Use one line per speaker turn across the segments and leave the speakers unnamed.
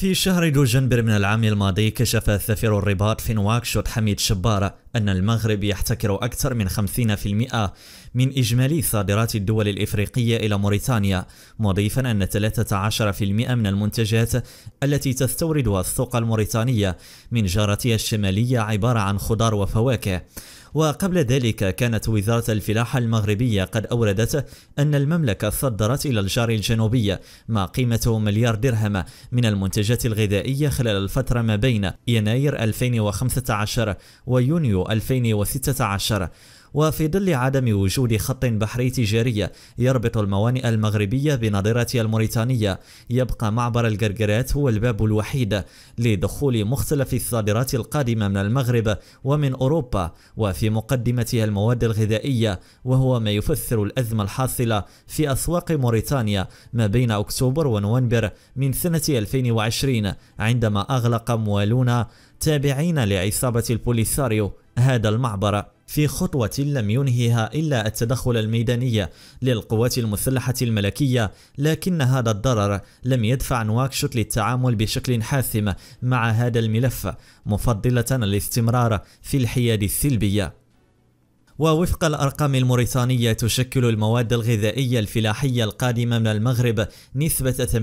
في شهر دجنبر من العام الماضي كشف سفير الرباط في نواكشوط حميد شبارة أن المغرب يحتكر أكثر من 50% من إجمالي صادرات الدول الإفريقية إلى موريتانيا مضيفا أن 13% من المنتجات التي تستوردها السوق الموريتانية من جارتها الشمالية عبارة عن خضار وفواكه وقبل ذلك كانت وزارة الفلاحة المغربية قد أوردت أن المملكة صدرت إلى الجار الجنوبية ما قيمته مليار درهم من المنتجات الغذائية خلال الفترة ما بين يناير 2015 ويونيو 2016 وفي ظل عدم وجود خط بحري تجاري يربط الموانئ المغربية بنظيرة الموريتانية يبقى معبر القرقرات هو الباب الوحيد لدخول مختلف الصادرات القادمة من المغرب ومن أوروبا وفي مقدمتها المواد الغذائية وهو ما يفسر الأزمة الحاصلة في أسواق موريتانيا ما بين أكتوبر ونوفمبر من سنة 2020 عندما أغلق موالون تابعين لعصابة البوليساريو هذا المعبر في خطوة لم ينهيها إلا التدخل الميداني للقوات المسلحة الملكية لكن هذا الضرر لم يدفع نواكشوت للتعامل بشكل حاسم مع هذا الملف مفضلة الاستمرار في الحياد السلبية ووفق الأرقام الموريتانية تشكل المواد الغذائية الفلاحية القادمة من المغرب نسبة 80%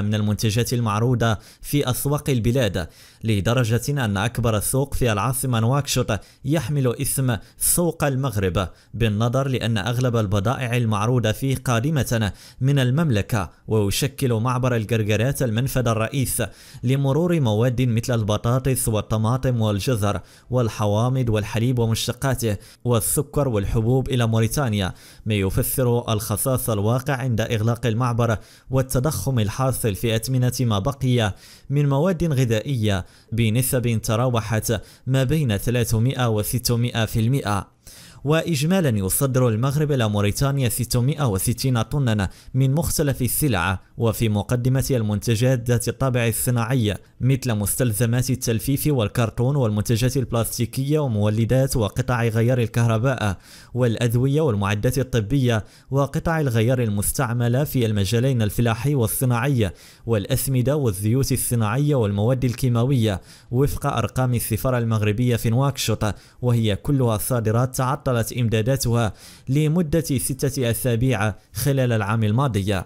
من المنتجات المعروضة في أسواق البلاد لدرجة أن أكبر سوق في العاصمة نواكشوط يحمل اسم سوق المغرب بالنظر لأن أغلب البضائع المعروضة فيه قادمة من المملكة ويشكل معبر الجرجرات المنفذ الرئيس لمرور مواد مثل البطاطس والطماطم والجزر والحوامض والحليب ومشتقاته والسكر والحبوب إلى موريتانيا ما يفسر الخصاص الواقع عند إغلاق المعبر والتضخم الحاصل في أتمنة ما بقي من مواد غذائية بنسب تراوحت ما بين 300 و 600% وإجمالا يصدر المغرب إلى موريتانيا 660 طنا من مختلف السلع وفي مقدمة المنتجات ذات الطابع الصناعي مثل مستلزمات التلفيف والكرتون والمنتجات البلاستيكية ومولدات وقطع غيار الكهرباء والأدوية والمعدات الطبية وقطع الغيار المستعملة في المجالين الفلاحي والصناعي والأسمدة والزيوت الصناعية والمواد الكيماوية وفق أرقام السفارة المغربية في نواكشوط وهي كلها صادرات تعطل وصلت إمداداتها لمدة ستة أسابيع خلال العام الماضي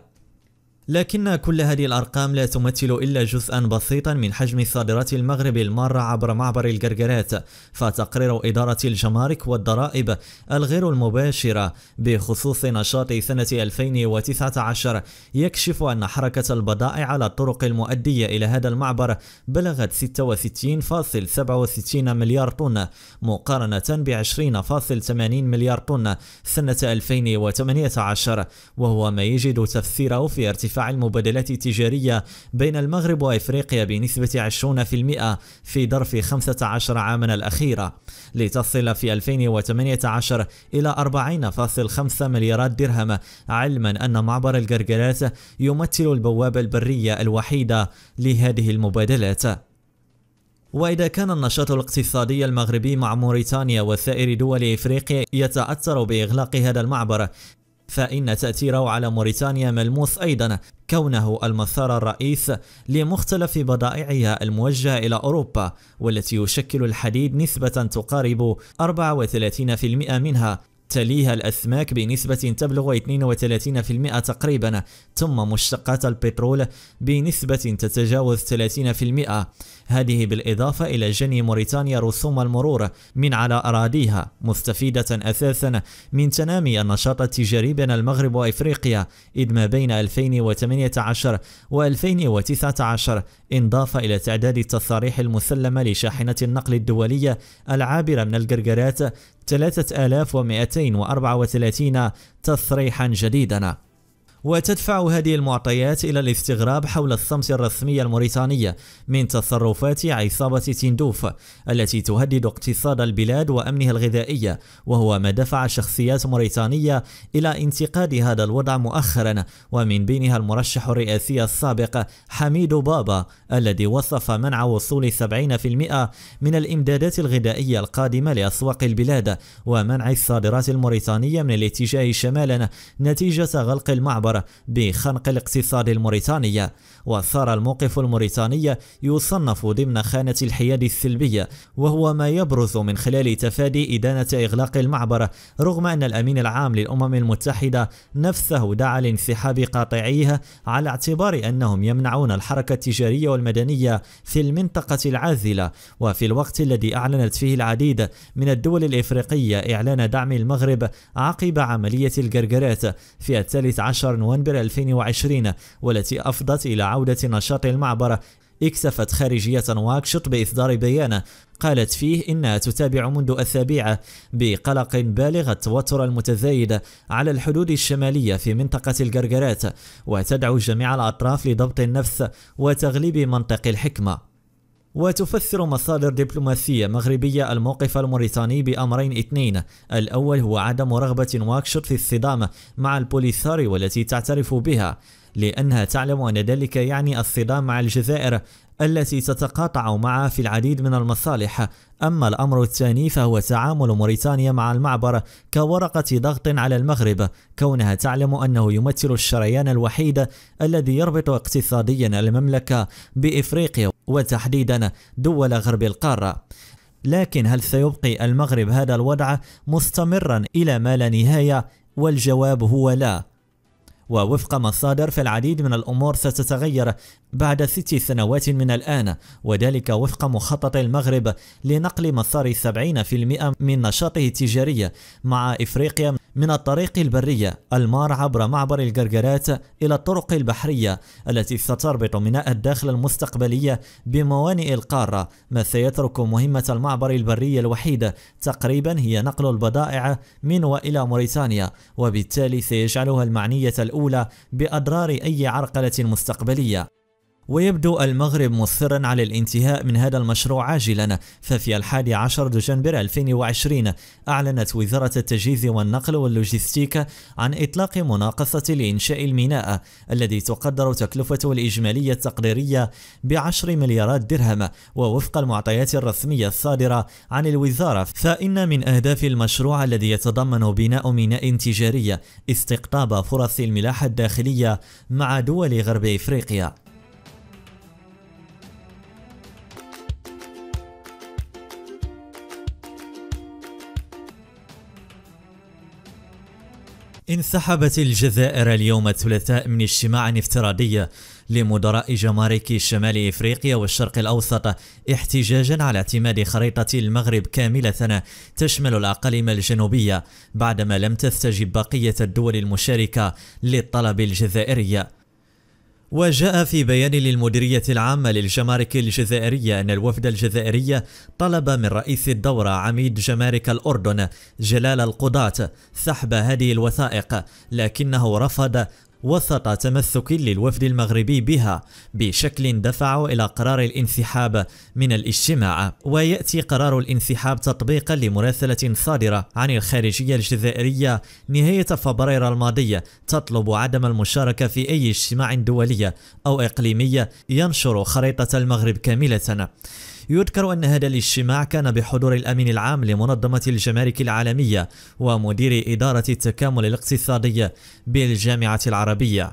لكن كل هذه الأرقام لا تمثل إلا جزءا بسيطا من حجم صادرات المغرب المارة عبر معبر القرقرات فتقرير إدارة الجمارك والضرائب الغير المباشرة بخصوص نشاط سنة 2019 يكشف أن حركة البضائع على الطرق المؤدية إلى هذا المعبر بلغت 66.67 مليار طن مقارنة ب 20.80 مليار طن سنة 2018 وهو ما يجد تفسيره في ارتفاع المبادلات التجارية بين المغرب وإفريقيا بنسبة 20% في ظرف 15 عاما الأخيرة لتصل في 2018 إلى 40.5 مليارات درهم علما أن معبر القرقلات يمثل البوابة البرية الوحيدة لهذه المبادلات وإذا كان النشاط الاقتصادي المغربي مع موريتانيا وسائر دول إفريقيا يتأثر بإغلاق هذا المعبر فإن تأثيره على موريتانيا ملموس أيضا كونه المسار الرئيس لمختلف بضائعها الموجهة إلى أوروبا والتي يشكل الحديد نسبة تقارب 34% منها تليها الأسماك بنسبة تبلغ 32% تقريبا ثم مشتقات البترول بنسبة تتجاوز 30% هذه بالإضافة إلى جني موريتانيا رسوم المرور من على أراضيها مستفيدة أساسا من تنامي النشاط التجاري بين المغرب وإفريقيا إذ ما بين 2018 و 2019 انضاف إلى تعداد التصاريح المسلمة لشاحنة النقل الدولية العابرة من القرقرات 3234 تصريحا جديدا وتدفع هذه المعطيات إلى الاستغراب حول الصمت الرسمي الموريتاني من تصرفات عصابة تندوف التي تهدد اقتصاد البلاد وأمنها الغذائي وهو ما دفع شخصيات موريتانية إلى انتقاد هذا الوضع مؤخرا ومن بينها المرشح الرئاسي السابق حميد بابا الذي وصف منع وصول 70% من الإمدادات الغذائية القادمة لأسواق البلاد ومنع الصادرات الموريتانية من الاتجاه شمالا نتيجة غلق المعبر الأكبر بخنق الاقتصاد الموريتاني وصار الموقف الموريتاني يصنف ضمن خانة الحياد السلبية وهو ما يبرز من خلال تفادي إدانة إغلاق المعبر رغم أن الأمين العام للأمم المتحدة نفسه دعا لانسحاب قاطعيه على اعتبار أنهم يمنعون الحركة التجارية والمدنية في المنطقة العازلة وفي الوقت الذي أعلنت فيه العديد من الدول الإفريقية إعلان دعم المغرب عقب عملية الجرجرات في الثالث عشر نوفمبر 2020 والتي أفضت إلى عودة نشاط المعبر اكتفت خارجية واكشط بإصدار بيان قالت فيه إنها تتابع منذ أسابيع بقلق بالغ التوتر المتزايد على الحدود الشمالية في منطقة الجرجرات وتدعو جميع الأطراف لضبط النفس وتغليب منطق الحكمة وتفسر مصادر دبلوماسية مغربية الموقف الموريتاني بأمرين اثنين الأول هو عدم رغبة نواكشوط في الصدام مع البوليساري والتي تعترف بها لأنها تعلم أن ذلك يعني الصدام مع الجزائر التي تتقاطع معها في العديد من المصالح أما الأمر الثاني فهو تعامل موريتانيا مع المعبر كورقة ضغط على المغرب كونها تعلم أنه يمثل الشريان الوحيد الذي يربط اقتصاديا المملكة بإفريقيا وتحديدا دول غرب القارة لكن هل سيبقي المغرب هذا الوضع مستمرا إلى ما لا نهاية والجواب هو لا ووفق مصادر فالعديد من الأمور ستتغير بعد ست سنوات من الآن وذلك وفق مخطط المغرب لنقل مسار 70% من نشاطه التجاري مع إفريقيا من الطريق البرية المار عبر معبر الجرجرات إلى الطرق البحرية التي ستربط ميناء الداخل المستقبلية بموانئ القارة ما سيترك مهمة المعبر البري الوحيدة تقريبا هي نقل البضائع من وإلى موريتانيا وبالتالي سيجعلها المعنية الأولى الأولى بأضرار أي عرقلة مستقبلية ويبدو المغرب مصرا على الانتهاء من هذا المشروع عاجلا ففي الحادي عشر دجنبر 2020 أعلنت وزارة التجهيز والنقل واللوجستيك عن إطلاق مناقصة لإنشاء الميناء الذي تقدر تكلفته الإجمالية التقديرية بعشر مليارات درهم ووفق المعطيات الرسمية الصادرة عن الوزارة فإن من أهداف المشروع الذي يتضمن بناء ميناء تجاري استقطاب فرص الملاحة الداخلية مع دول غرب إفريقيا انسحبت الجزائر اليوم الثلاثاء من اجتماع افتراضي لمدراء جمارك شمال افريقيا والشرق الاوسط احتجاجا على اعتماد خريطه المغرب كامله تشمل الاقاليم الجنوبيه بعدما لم تستجب بقيه الدول المشاركه للطلب الجزائري وجاء في بيان للمديرية العامة للجمارك الجزائرية أن الوفد الجزائري طلب من رئيس الدورة عميد جمارك الأردن جلال القضاة سحب هذه الوثائق لكنه رفض وسط تمسك للوفد المغربي بها بشكل دفع إلى قرار الانسحاب من الاجتماع ويأتي قرار الانسحاب تطبيقا لمراسلة صادرة عن الخارجية الجزائرية نهاية فبراير الماضية تطلب عدم المشاركة في أي اجتماع دولي أو إقليمي ينشر خريطة المغرب كاملة يذكر أن هذا الاجتماع كان بحضور الأمين العام لمنظمة الجمارك العالمية ومدير إدارة التكامل الاقتصادي بالجامعة العربية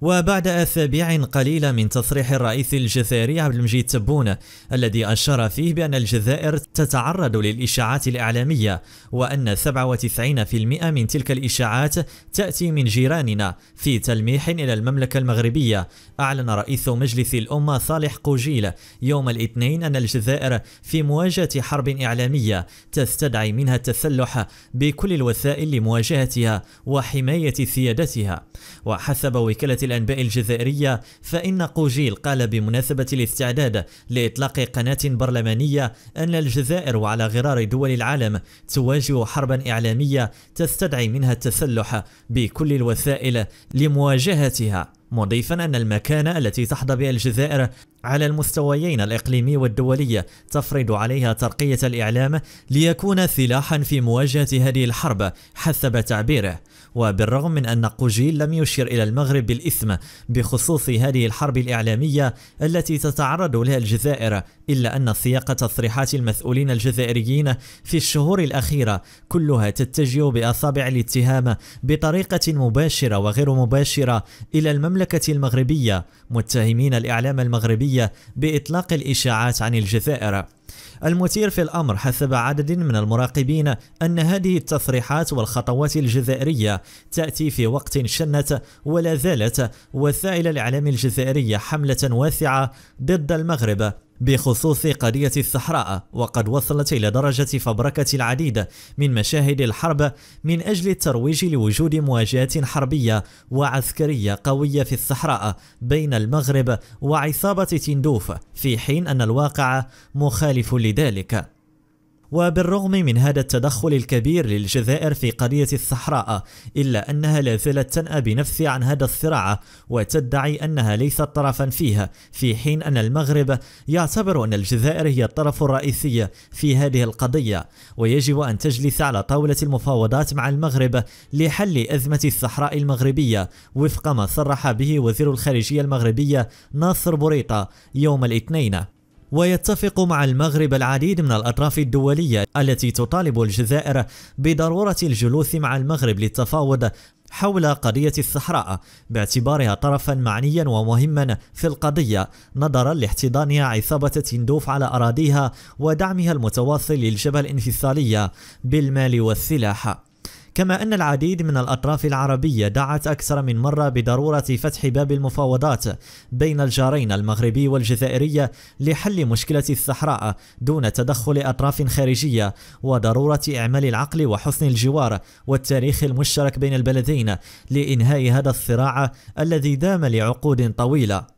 وبعد أسابيع قليلة من تصريح الرئيس الجزائري عبد المجيد تبون الذي أشار فيه بأن الجزائر تتعرض للإشاعات الإعلامية وأن 97% من تلك الإشاعات تأتي من جيراننا في تلميح إلى المملكة المغربية أعلن رئيس مجلس الأمة صالح قوجيل يوم الاثنين أن الجزائر في مواجهة حرب إعلامية تستدعي منها التسلح بكل الوسائل لمواجهتها وحماية سيادتها وحسب وكالة الأنباء الجزائرية فإن قوجيل قال بمناسبة الاستعداد لإطلاق قناة برلمانية أن الجزائر وعلى غرار دول العالم تواجه حربا إعلامية تستدعي منها التسلح بكل الوسائل لمواجهتها مضيفا أن المكانة التي تحظى بها الجزائر على المستويين الإقليمي والدولي تفرض عليها ترقية الإعلام ليكون سلاحا في مواجهة هذه الحرب حسب تعبيره وبالرغم من أن قوجيل لم يشر إلى المغرب بالإثم بخصوص هذه الحرب الإعلامية التي تتعرض لها الجزائر إلا أن سياق تصريحات المسؤولين الجزائريين في الشهور الأخيرة كلها تتجه بأصابع الاتهام بطريقة مباشرة وغير مباشرة إلى المملكة المغربية متهمين الإعلام المغربي السورية بإطلاق الإشاعات عن الجزائر المثير في الأمر حسب عدد من المراقبين أن هذه التصريحات والخطوات الجزائرية تأتي في وقت شنت ولا زالت وسائل الإعلام الجزائرية حملة واسعة ضد المغرب بخصوص قضية الصحراء وقد وصلت إلى درجة فبركة العديد من مشاهد الحرب من أجل الترويج لوجود مواجهات حربية وعسكرية قوية في الصحراء بين المغرب وعصابة تندوف في حين أن الواقع مخالف لذلك وبالرغم من هذا التدخل الكبير للجزائر في قضية الصحراء إلا أنها لا زالت تنأى بنفسها عن هذا الصراع وتدعي أنها ليست طرفا فيها في حين أن المغرب يعتبر أن الجزائر هي الطرف الرئيسي في هذه القضية ويجب أن تجلس على طاولة المفاوضات مع المغرب لحل أزمة الصحراء المغربية وفق ما صرح به وزير الخارجية المغربية ناصر بوريطة يوم الاثنين ويتفق مع المغرب العديد من الأطراف الدولية التي تطالب الجزائر بضرورة الجلوس مع المغرب للتفاوض حول قضية الصحراء باعتبارها طرفا معنيا ومهما في القضية نظرا لاحتضانها عصابة تندوف على أراضيها ودعمها المتواصل للجبهة الانفصالية بالمال والسلاح كما أن العديد من الأطراف العربية دعت أكثر من مرة بضرورة فتح باب المفاوضات بين الجارين المغربي والجزائري لحل مشكلة الصحراء دون تدخل أطراف خارجية وضرورة إعمال العقل وحسن الجوار والتاريخ المشترك بين البلدين لإنهاء هذا الصراع الذي دام لعقود طويلة